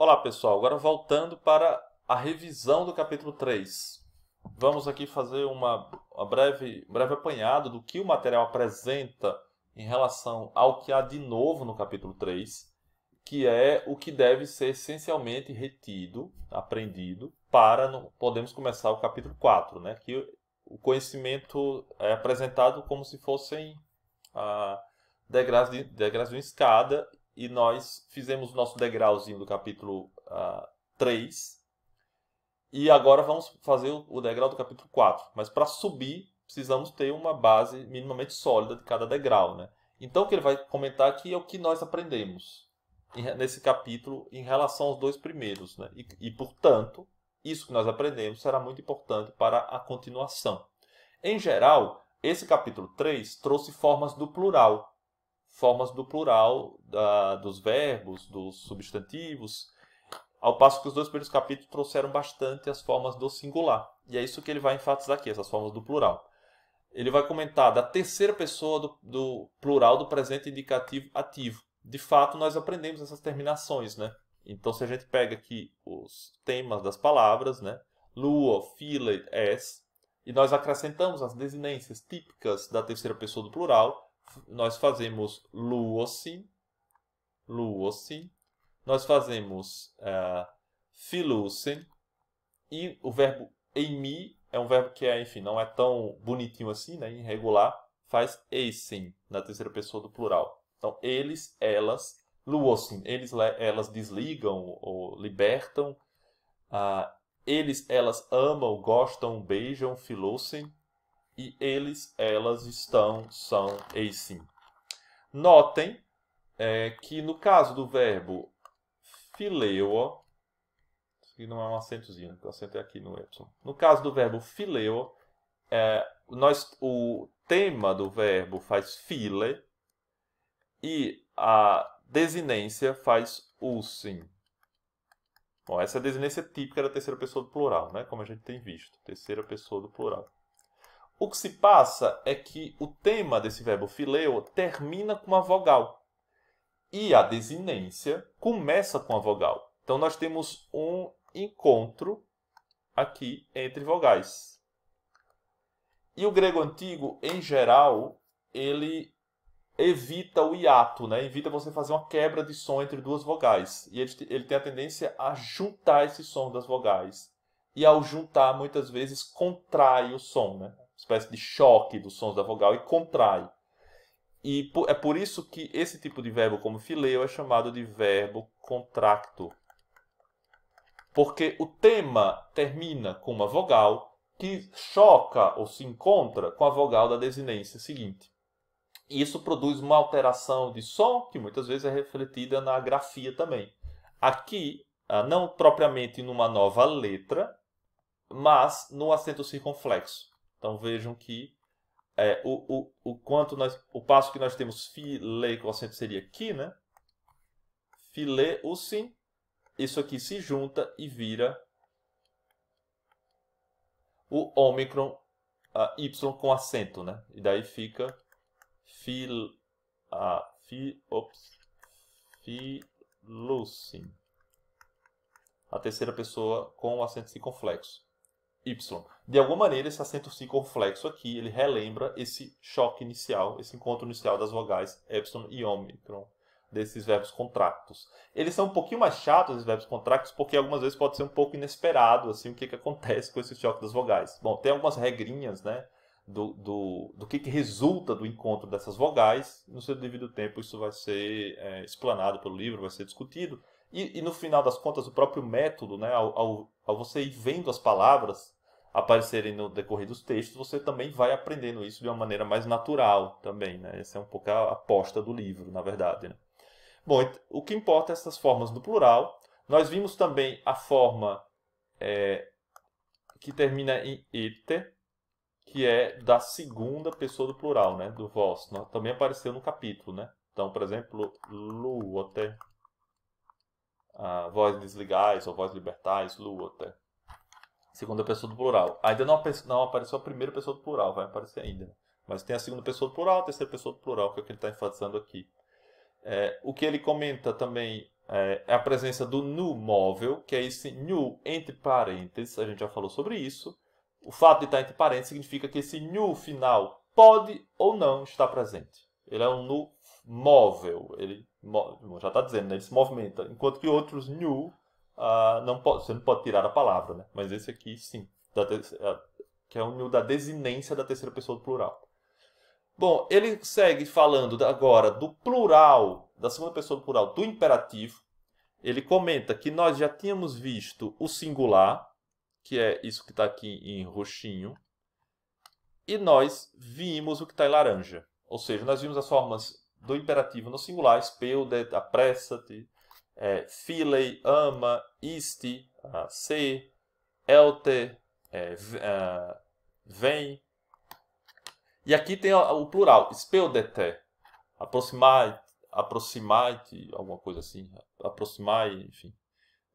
Olá pessoal, agora voltando para a revisão do capítulo 3. Vamos aqui fazer uma, uma breve, um breve apanhado do que o material apresenta em relação ao que há de novo no capítulo 3, que é o que deve ser essencialmente retido, aprendido, para no, podemos começar o capítulo 4, né? que o conhecimento é apresentado como se fossem ah, degraus de, degraus de uma escada e nós fizemos o nosso degrauzinho do capítulo uh, ah, 3. E agora vamos fazer o degrau do capítulo 4. Mas para subir, precisamos ter uma base minimamente sólida de cada degrau. Né? Então, o que ele vai comentar aqui é o que nós aprendemos nesse capítulo em relação aos dois primeiros. Né? E, e, portanto, isso que nós aprendemos será muito importante para a continuação. Em geral, esse capítulo 3 trouxe formas do plural formas do plural da, dos verbos, dos substantivos, ao passo que os dois primeiros capítulos trouxeram bastante as formas do singular. E é isso que ele vai enfatizar aqui, essas formas do plural. Ele vai comentar da terceira pessoa do, do plural do presente indicativo ativo. De fato, nós aprendemos essas terminações, né? Então, se a gente pega aqui os temas das palavras, né? Lua, fila, es, e nós acrescentamos as desinências típicas da terceira pessoa do plural, nós fazemos luosi, luosi, nós fazemos uh, e o verbo emi é um verbo que é, enfim, não é tão bonitinho assim, né, irregular, faz eisen na terceira pessoa do plural. Então, eles, elas, luosin, eles, elas desligam ou libertam, uh, eles, elas amam, gostam, beijam, filusen, e eles, elas estão, são, e sim. Notem é, que no caso do verbo fileo que não é um acentozinho, o acento é aqui no Y. No caso do verbo fileo é, nós, o tema do verbo faz file e a desinência faz ulsim. Bom, essa é a desinência típica da terceira pessoa do plural, né? como a gente tem visto, terceira pessoa do plural. O que se passa é que o tema desse verbo fileu termina com uma vogal. E a desinência começa com a vogal. Então nós temos um encontro aqui entre vogais. E o grego antigo, em geral, ele evita o hiato, né? evita você fazer uma quebra de som entre duas vogais. E ele, ele tem a tendência a juntar esse som das vogais. E ao juntar, muitas vezes, contrai o som. Né? espécie de choque dos sons da vogal e contrai. E é por isso que esse tipo de verbo, como fileu, é chamado de verbo contracto. Porque o tema termina com uma vogal que choca ou se encontra com a vogal da desinência seguinte. E isso produz uma alteração de som que muitas vezes é refletida na grafia também. Aqui, ah, não propriamente numa nova letra, mas no acento circunflexo. Então vejam que é, o, o, o quanto nós, o passo que nós temos filé com acento seria aqui, né? Filé, o sim, isso aqui se junta e vira o ômicron a y com acento, né? E daí fica fil, a fi, ops, filucin. A terceira pessoa com o acento circunflexo. Y. De alguma maneira, esse acento circunflexo aqui, ele relembra esse choque inicial, esse encontro inicial das vogais epsilon e ômicron desses verbos contractos. Eles são um pouquinho mais chatos, esses verbos contractos, porque algumas vezes pode ser um pouco inesperado, assim, o que, que acontece com esse choque das vogais. Bom, tem algumas regrinhas, né, do, do, do que, que resulta do encontro dessas vogais. No seu devido tempo, isso vai ser é, explanado pelo livro, vai ser discutido. E, e, no final das contas, o próprio método, né, ao, ao, ao, você ir vendo as palavras aparecerem no decorrer dos textos, você também vai aprendendo isso de uma maneira mais natural também. Né? Essa é um pouco a aposta do livro, na verdade. Né? Bom, o que importa é essas formas do plural. Nós vimos também a forma é, que termina em ite que é da segunda pessoa do plural, né, do vós. Né? Também apareceu no capítulo. Né? Então, por exemplo, luote uh, vozes legais ou vozes libertais, luta. até. Segunda pessoa do plural. Ainda não, não apareceu a primeira pessoa do plural, vai aparecer ainda. Né? Mas tem a segunda pessoa do plural, a terceira pessoa do plural, que é o que ele está enfatizando aqui. É, o que ele comenta também é, é a presença do nu móvel, que é esse nu entre parênteses, a gente já falou sobre isso. O fato de estar entre parênteses significa que esse nu final pode ou não estar presente. Ele é um nu móvel. Ele já está dizendo, né? ele se movimenta. Enquanto que outros new ah, não pode, você não pode tirar a palavra, né? Mas esse aqui sim, que é o new da desinência da terceira pessoa do plural. Bom, ele segue falando agora do plural, da segunda pessoa do plural, do imperativo. Ele comenta que nós já tínhamos visto o singular, que é isso que está aqui em roxinho, e nós vimos o que está em laranja. Ou seja, nós vimos as formas do imperativo no singular, speudet, apressa-te, é, filei, ama, iste, uh, se, elte, é, uh, vem. E aqui tem o plural, speudete, aproximai, aproximai-te, alguma coisa assim, aproximai, enfim.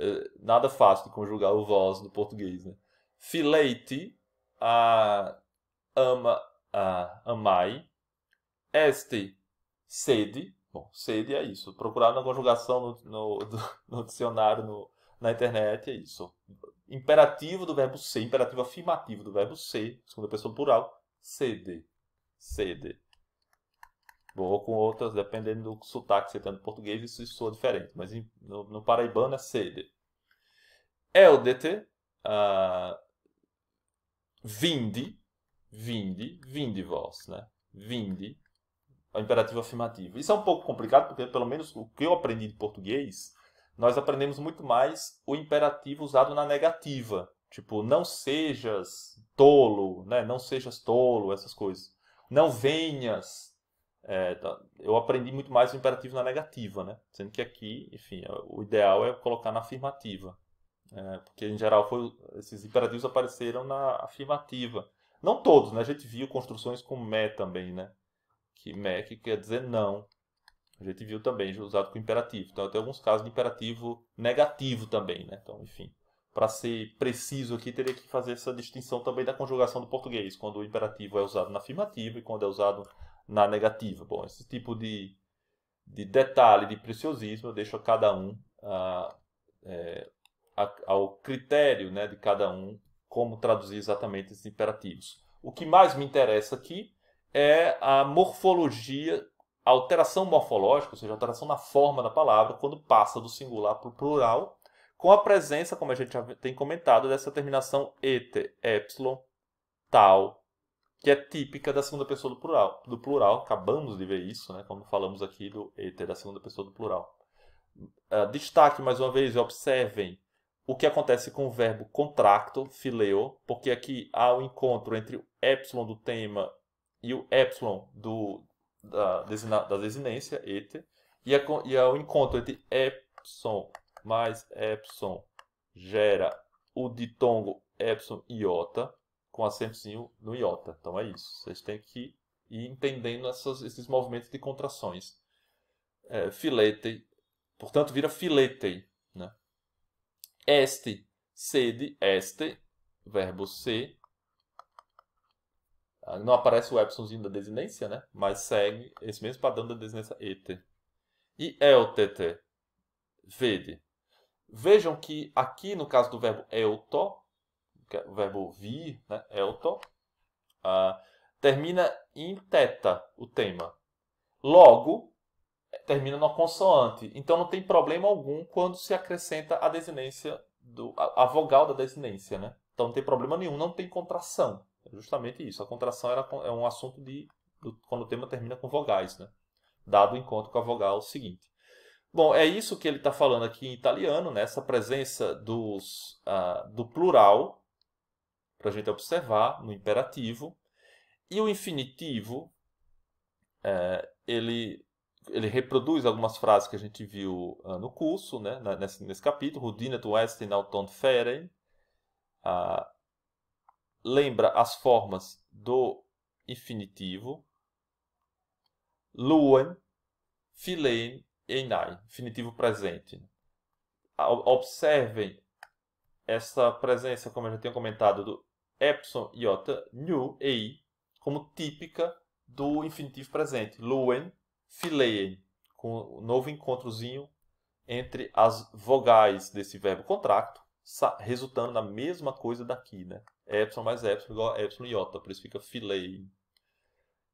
É, nada fácil de conjugar o voz no português, né? Fileite, ama, amai, este, sede. Bom, sede é isso. Procurar na conjugação no, no, no dicionário, no, na internet, é isso. Imperativo do verbo ser, imperativo afirmativo do verbo ser, segunda pessoa plural, sede. Sede. Vou com outras, dependendo do sotaque que você tem no português, isso soa diferente. Mas no, no paraibano é sede. Eldete, é uh, ah, vinde, vinde, vinde vós, né? Vinde, ao imperativo afirmativo. Isso é um pouco complicado, porque pelo menos o que eu aprendi de português, nós aprendemos muito mais o imperativo usado na negativa. Tipo, não sejas tolo, né? não sejas tolo, essas coisas. Não venhas. É, tá. eu aprendi muito mais o imperativo na negativa, né? Sendo que aqui, enfim, é, o ideal é colocar na afirmativa. É, porque em geral foi, esses imperativos apareceram na afirmativa. Não todos, né? A gente viu construções com me também, né? que Mac quer dizer não. A gente viu também usado com imperativo. Então, tem alguns casos de imperativo negativo também, né? Então, enfim, para ser preciso aqui, teria que fazer essa distinção também da conjugação do português, quando o imperativo é usado na afirmativa e quando é usado na negativa. Bom, esse tipo de, de detalhe, de preciosismo, eu deixo a cada um a, ah, é, a, ao critério né, de cada um como traduzir exatamente esses imperativos. O que mais me interessa aqui é a morfologia, a alteração morfológica, ou seja, a alteração na forma da palavra, quando passa do singular para o plural, com a presença, como a gente já tem comentado, dessa terminação ete, epsilon, tal, que é típica da segunda pessoa do plural. Do plural, acabamos de ver isso, né, quando falamos aqui do ete, da segunda pessoa do plural. Ah, destaque, mais uma vez, observem o que acontece com o verbo contracto, fileo, porque aqui há o um encontro entre o epsilon do tema e o epsilon do, da, da desinência, eter, e, a, e a, o encontro entre epsilon mais epsilon gera o ditongo epsilon iota, com acentozinho no iota. Então é isso. Vocês têm que ir entendendo essas, esses movimentos de contrações. É, filete, portanto, vira filete. Né? Este, sede, este, verbo ser, ah, não aparece o Epsilonzinho da desinência, né? Mas segue esse mesmo padrão da desinência ET. E EOTT? É Vede. Vejam que aqui no caso do verbo EUTO, é, é o verbo vir, né? EUTO, é ah, termina em teta o tema. Logo, termina numa consoante. Então não tem problema algum quando se acrescenta a desinência, do, a, a vogal da desinência, né? Então não tem problema nenhum, não tem contração justamente isso. A contração era, é um assunto de do, quando o tema termina com vogais, né? dado o encontro com a vogal seguinte. Bom, é isso que ele está falando aqui em italiano, né? essa presença dos, uh, do plural, para a gente observar no imperativo. E o infinitivo, é, ele, ele reproduz algumas frases que a gente viu uh, no curso, né? nesse, nesse capítulo. Rudinet Westin Auton Ferem. Ah, lembra as formas do infinitivo luen, filen e nai, infinitivo presente. Observem essa presença, como eu já tenho comentado, do epsilon, iota, nu ei como típica do infinitivo presente, luen, filen, com o um novo encontrozinho entre as vogais desse verbo contracto, resultando na mesma coisa daqui, né? Epsilon mais Epsilon igual a Epsilon iota, por isso fica filei.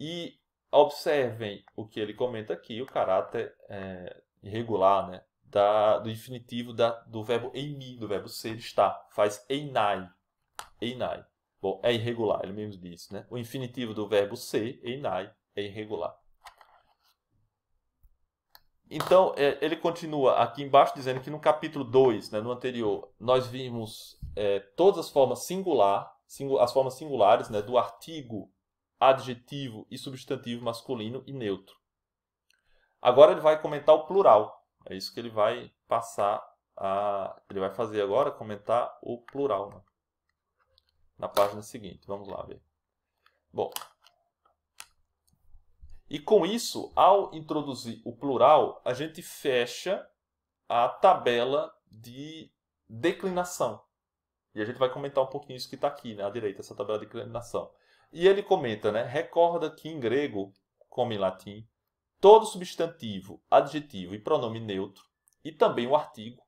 E observem o que ele comenta aqui, o caráter é, irregular né, da, do infinitivo da, do verbo em mim, do verbo ser, está. Faz einai. Einai. Bom, é irregular, ele mesmo disse. Né? O infinitivo do verbo ser, einai, é irregular. Então, é, ele continua aqui embaixo dizendo que no capítulo 2, né, no anterior, nós vimos é, todas as formas singular, singu, as formas singulares né, do artigo, adjetivo e substantivo masculino e neutro. Agora ele vai comentar o plural. É isso que ele vai passar a. Ele vai fazer agora comentar o plural. Né? Na página seguinte. Vamos lá ver. Bom. E com isso, ao introduzir o plural, a gente fecha a tabela de declinação. E a gente vai comentar um pouquinho isso que está aqui, né, à direita, essa tabela de inclinação. E ele comenta, né, recorda que em grego, como em latim, todo substantivo, adjetivo e pronome neutro, e também o artigo,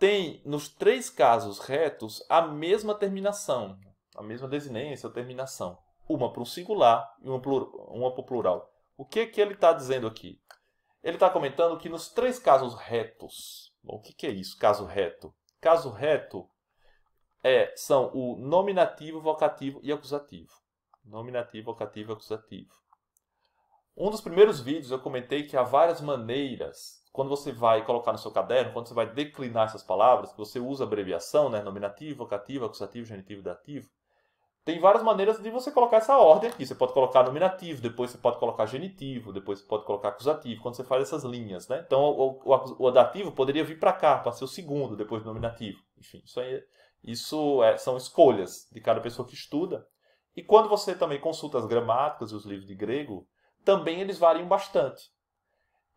tem, nos três casos retos, a mesma terminação, a mesma desinência, a terminação. Uma para o singular e uma para o plural. O que, que ele está dizendo aqui? Ele está comentando que nos três casos retos, bom, o que, que é isso, caso reto? Caso reto é, são o nominativo, vocativo e acusativo. Nominativo, vocativo e acusativo. Um dos primeiros vídeos eu comentei que há várias maneiras, quando você vai colocar no seu caderno, quando você vai declinar essas palavras, que você usa abreviação, né? nominativo, vocativo, acusativo, genitivo e dativo. Tem várias maneiras de você colocar essa ordem aqui. Você pode colocar nominativo, depois você pode colocar genitivo, depois você pode colocar acusativo, quando você faz essas linhas, né? Então, o, o, o poderia vir para cá, para ser o segundo, depois do nominativo. Enfim, isso, aí, isso é, são escolhas de cada pessoa que estuda. E quando você também consulta as gramáticas e os livros de grego, também eles variam bastante.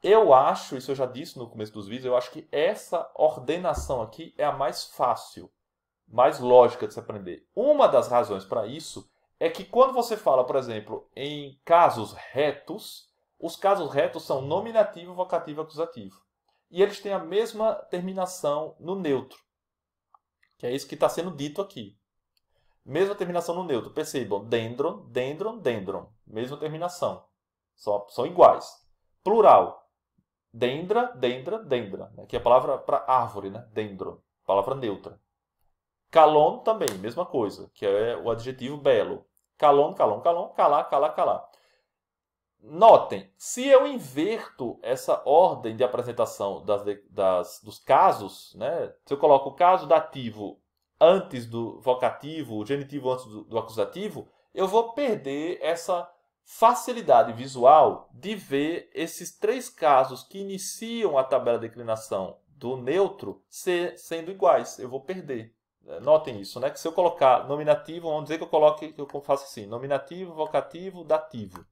Eu acho, isso eu já disse no começo dos vídeos, eu acho que essa ordenação aqui é a mais fácil mais lógica de se aprender. Uma das razões para isso é que quando você fala, por exemplo, em casos retos, os casos retos são nominativo, vocativo e acusativo. E eles têm a mesma terminação no neutro, que é isso que está sendo dito aqui. Mesma terminação no neutro. Percebam, dendron, dendron, dendron. Mesma terminação. São, são iguais. Plural. Dendra, dendra, dendra. Aqui né, é a palavra para árvore, né? Dendron. Palavra neutra. Calon também, mesma coisa, que é o adjetivo belo. Calon, calon, calon, calar, calar, calar. Notem, se eu inverto essa ordem de apresentação das, das, dos casos, né? se eu coloco o caso dativo antes do vocativo, o genitivo antes do, do acusativo, eu vou perder essa facilidade visual de ver esses três casos que iniciam a tabela de declinação do neutro ser, sendo iguais. Eu vou perder. É, notem isso, né? Que se eu colocar nominativo, vamos dizer que eu coloque, que eu faço assim, nominativo, vocativo, dativo,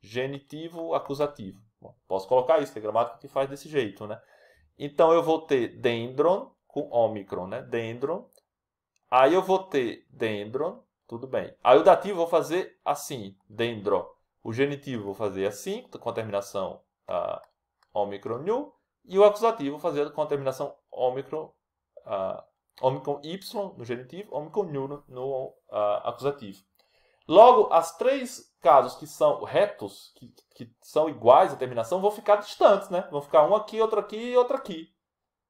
genitivo, acusativo. Bom, posso colocar isso, tem é gramática que faz desse jeito, né? Então eu vou ter dendron com ômicron, né? Dendron. Aí eu vou ter dendron, tudo bem. Aí o dativo eu vou fazer assim, dendro. O genitivo eu vou fazer assim, com a terminação uh, nu. E o acusativo eu vou fazer com a terminação omicron uh, homem com y no genitivo, homem com nu no, uh, acusativo. Logo, as três casos que são retos, que, que são iguais à terminação, vão ficar distantes, né? Vão ficar um aqui, outro aqui e outro aqui.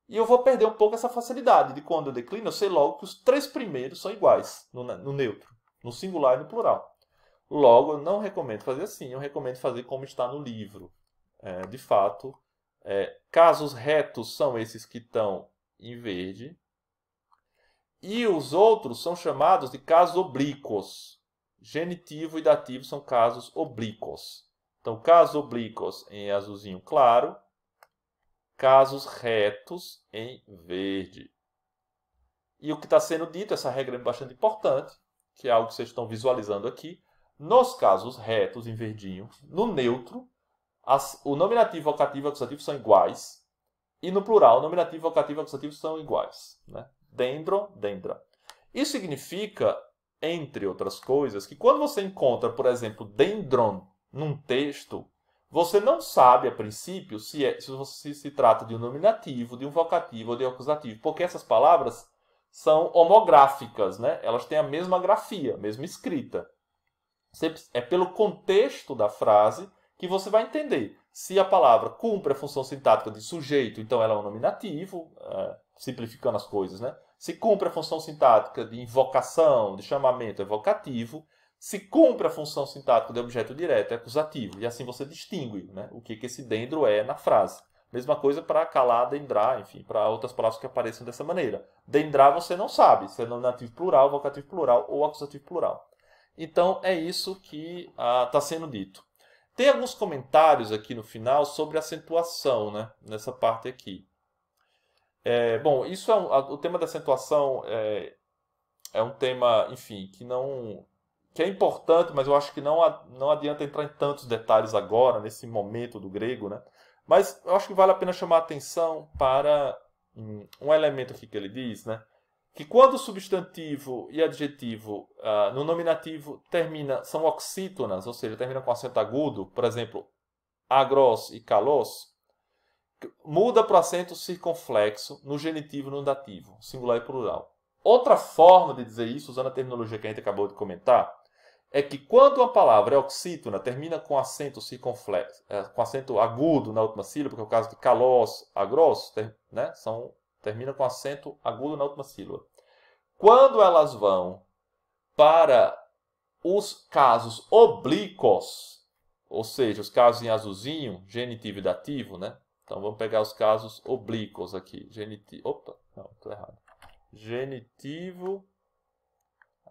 E eu vou perder um pouco essa facilidade de quando eu declino, eu sei logo que os três primeiros são iguais no, no neutro, no singular e no plural. Logo, eu não recomendo fazer assim, eu recomendo fazer como está no livro. É, de fato, é, casos retos são esses que estão em verde, e os outros são chamados de casos oblíquos. Genitivo e dativo são casos oblíquos. Então, casos oblíquos em azulzinho claro, casos retos em verde. E o que está sendo dito, essa regra é bastante importante, que é algo que vocês estão visualizando aqui. Nos casos retos em verdinho, no neutro, as, o nominativo, vocativo e acusativo são iguais. E no plural, nominativo, vocativo e acusativo são iguais. Né? dendron, dendra. Isso significa, entre outras coisas, que quando você encontra, por exemplo, dendron num texto, você não sabe, a princípio, se, é, se, se, se trata de um nominativo, de um vocativo ou de um acusativo, porque essas palavras são homográficas, né? elas têm a mesma grafia, a mesma escrita. É pelo contexto da frase que você vai entender se a palavra cumpre a função sintática de sujeito, então ela é um nominativo, é, simplificando as coisas, né? Se cumpre a função sintática de invocação, de chamamento, é vocativo. Se cumpre a função sintática de objeto direto, é acusativo. E assim você distingue né, o que, que esse dendro é na frase. Mesma coisa para calar, dendrar, enfim, para outras palavras que apareçam dessa maneira. Dendrar você não sabe se é nominativo plural, vocativo plural ou acusativo plural. Então é isso que está ah, tá sendo dito. Tem alguns comentários aqui no final sobre acentuação, né? Nessa parte aqui. É, bom, isso é um, a, o tema da acentuação é, é um tema, enfim, que não que é importante, mas eu acho que não, não adianta entrar em tantos detalhes agora, nesse momento do grego, né? Mas eu acho que vale a pena chamar a atenção para um elemento aqui que ele diz, né? Que quando o substantivo e adjetivo ah, no nominativo termina, são oxítonas, ou seja, terminam com acento agudo, por exemplo, agros e kalos, muda para o acento circunflexo no genitivo e no dativo, singular e plural. Outra forma de dizer isso, usando a terminologia que a gente acabou de comentar, é que quando uma palavra é oxítona, termina com acento circunflexo, é, com acento agudo na última sílaba, que é o caso de calos agros, né, são, termina com acento agudo na última sílaba. Quando elas vão para os casos oblíquos, ou seja, os casos em azulzinho, genitivo e dativo, né, então vamos pegar os casos oblíquos aqui. Genitivo. Opa, não, estou errado. Genitivo.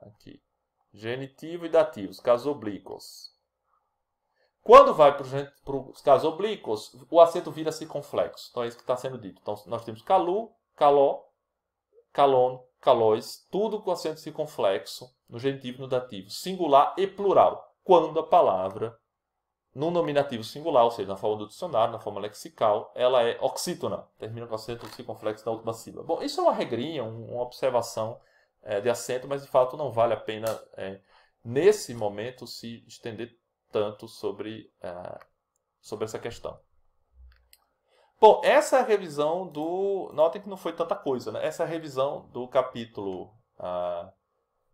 Aqui. Genitivo e dativo, os casos oblíquos. Quando vai para os casos oblíquos, o acento vira circunflexo. Então é isso que está sendo dito. Então nós temos calu, caló, calon, calóis, tudo com acento circunflexo no genitivo e no dativo, singular e plural, quando a palavra no nominativo singular, ou seja, na forma do dicionário, na forma lexical, ela é oxítona, termina com acento circunflexo da última sílaba. Bom, isso é uma regrinha, uma observação é, de acento, mas de fato não vale a pena, é, nesse momento, se estender tanto sobre, é, sobre essa questão. Bom, essa é a revisão do. Notem que não foi tanta coisa, né? Essa é a revisão do capítulo ah,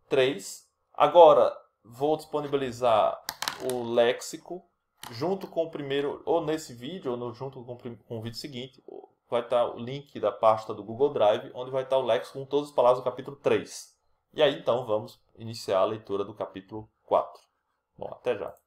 3. Agora, vou disponibilizar o léxico junto com o primeiro, ou nesse vídeo, ou no, junto com, com o vídeo seguinte, vai estar tá o link da pasta do Google Drive, onde vai estar tá o Lex com todas as palavras do capítulo 3. E aí então vamos iniciar a leitura do capítulo 4. Bom, até já.